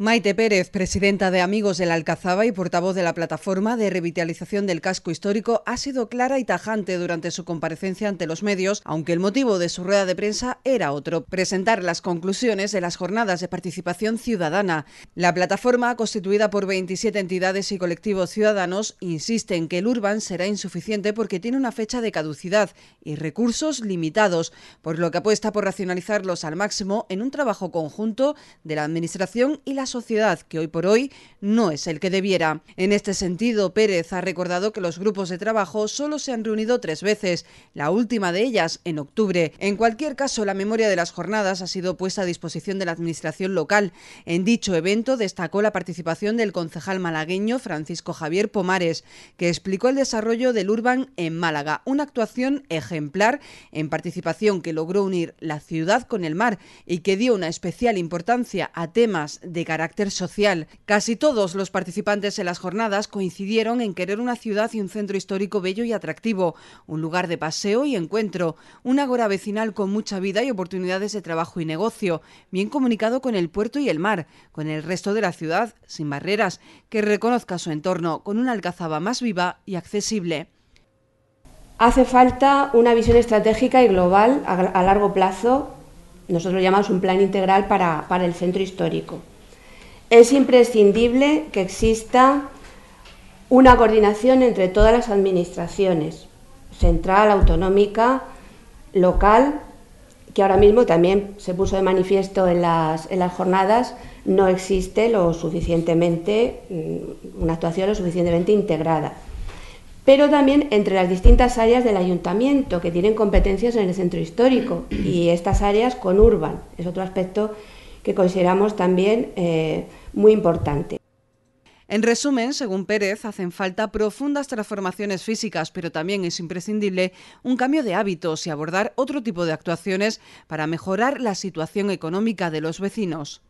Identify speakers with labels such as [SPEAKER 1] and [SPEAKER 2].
[SPEAKER 1] Maite Pérez, presidenta de Amigos del Alcazaba y portavoz de la plataforma de revitalización del casco histórico, ha sido clara y tajante durante su comparecencia ante los medios, aunque el motivo de su rueda de prensa era otro, presentar las conclusiones de las jornadas de participación ciudadana. La plataforma, constituida por 27 entidades y colectivos ciudadanos, insiste en que el urban será insuficiente porque tiene una fecha de caducidad y recursos limitados, por lo que apuesta por racionalizarlos al máximo en un trabajo conjunto de la Administración y la sociedad que hoy por hoy no es el que debiera. En este sentido, Pérez ha recordado que los grupos de trabajo solo se han reunido tres veces, la última de ellas en octubre. En cualquier caso, la memoria de las jornadas ha sido puesta a disposición de la Administración local. En dicho evento destacó la participación del concejal malagueño Francisco Javier Pomares, que explicó el desarrollo del Urban en Málaga, una actuación ejemplar en participación que logró unir la ciudad con el mar y que dio una especial importancia a temas de carácter carácter social. Casi todos los participantes en las jornadas coincidieron en querer una ciudad y un centro histórico bello y atractivo, un lugar de paseo y encuentro, una agora vecinal con mucha vida y oportunidades de trabajo y negocio, bien comunicado con el puerto y el mar, con el resto de la ciudad, sin barreras, que reconozca su entorno, con una alcazaba más viva y accesible.
[SPEAKER 2] Hace falta una visión estratégica y global a largo plazo nosotros lo llamamos un plan integral para, el centro histórico. Es imprescindible que exista una coordinación entre todas las administraciones, central, autonómica, local, que ahora mismo también se puso de manifiesto en las, jornadas, no existe lo suficientemente, mm, una actuación lo suficientemente integrada. Pero también entre las distintas áreas del ayuntamiento que tienen competencias en el centro histórico y estas áreas con urban, es otro aspecto que consideramos también eh, muy importante.
[SPEAKER 1] En resumen, según Pérez, hacen falta profundas transformaciones físicas, pero también es imprescindible un cambio de hábitos y abordar otro tipo de actuaciones para mejorar la situación económica de los vecinos.